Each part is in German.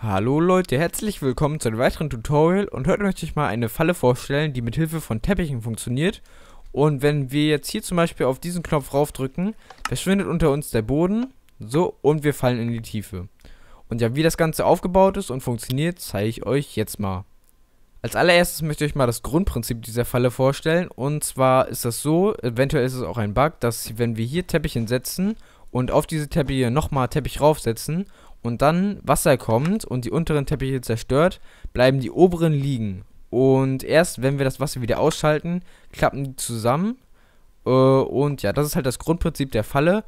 Hallo Leute, herzlich willkommen zu einem weiteren Tutorial und heute möchte ich mal eine Falle vorstellen, die mit Hilfe von Teppichen funktioniert. Und wenn wir jetzt hier zum Beispiel auf diesen Knopf raufdrücken, verschwindet unter uns der Boden, so, und wir fallen in die Tiefe. Und ja, wie das Ganze aufgebaut ist und funktioniert, zeige ich euch jetzt mal. Als allererstes möchte ich euch mal das Grundprinzip dieser Falle vorstellen. Und zwar ist das so, eventuell ist es auch ein Bug, dass wenn wir hier Teppichen setzen und auf diese Teppiche nochmal Teppich raufsetzen und dann Wasser kommt und die unteren Teppiche zerstört, bleiben die oberen liegen. Und erst wenn wir das Wasser wieder ausschalten, klappen die zusammen. Äh, und ja, das ist halt das Grundprinzip der Falle.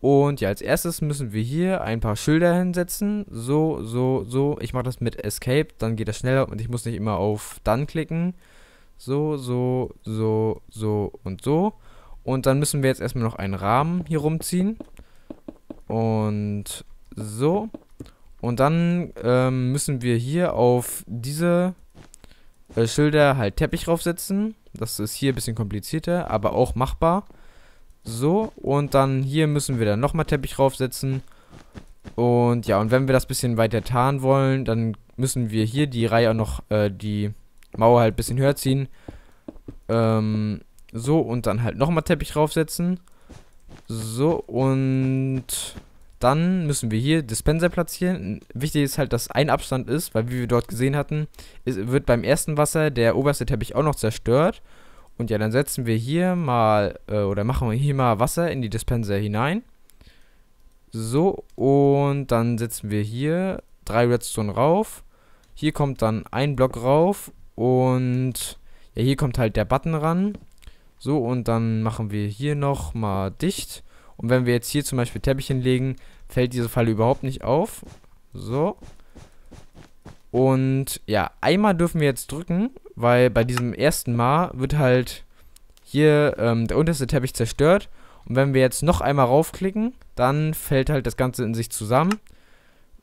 Und ja, als erstes müssen wir hier ein paar Schilder hinsetzen. So, so, so. Ich mache das mit Escape, dann geht das schneller und ich muss nicht immer auf Dann klicken. So, so, so, so und so. Und dann müssen wir jetzt erstmal noch einen Rahmen hier rumziehen. Und so. Und dann ähm, müssen wir hier auf diese äh, Schilder halt Teppich draufsetzen. Das ist hier ein bisschen komplizierter, aber auch machbar. So, und dann hier müssen wir dann nochmal Teppich draufsetzen. Und ja, und wenn wir das bisschen weiter tarnen wollen, dann müssen wir hier die Reihe auch noch, äh, die Mauer halt ein bisschen höher ziehen. Ähm, so, und dann halt nochmal Teppich draufsetzen. So, und dann müssen wir hier Dispenser platzieren. Wichtig ist halt, dass ein Abstand ist, weil wie wir dort gesehen hatten, ist, wird beim ersten Wasser der oberste Teppich auch noch zerstört. Und ja, dann setzen wir hier mal, äh, oder machen wir hier mal Wasser in die Dispenser hinein. So, und dann setzen wir hier drei Redstone rauf. Hier kommt dann ein Block rauf und ja, hier kommt halt der Button ran. So, und dann machen wir hier nochmal dicht. Und wenn wir jetzt hier zum Beispiel Teppich hinlegen, fällt diese Falle überhaupt nicht auf. So. Und ja, einmal dürfen wir jetzt drücken, weil bei diesem ersten Mal wird halt hier ähm, der unterste Teppich zerstört. Und wenn wir jetzt noch einmal raufklicken, dann fällt halt das Ganze in sich zusammen.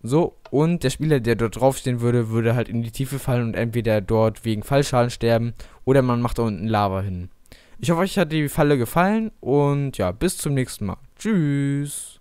So, und der Spieler, der dort draufstehen würde, würde halt in die Tiefe fallen und entweder dort wegen Fallschaden sterben oder man macht da unten Lava hin. Ich hoffe, euch hat die Falle gefallen und ja, bis zum nächsten Mal. Tschüss.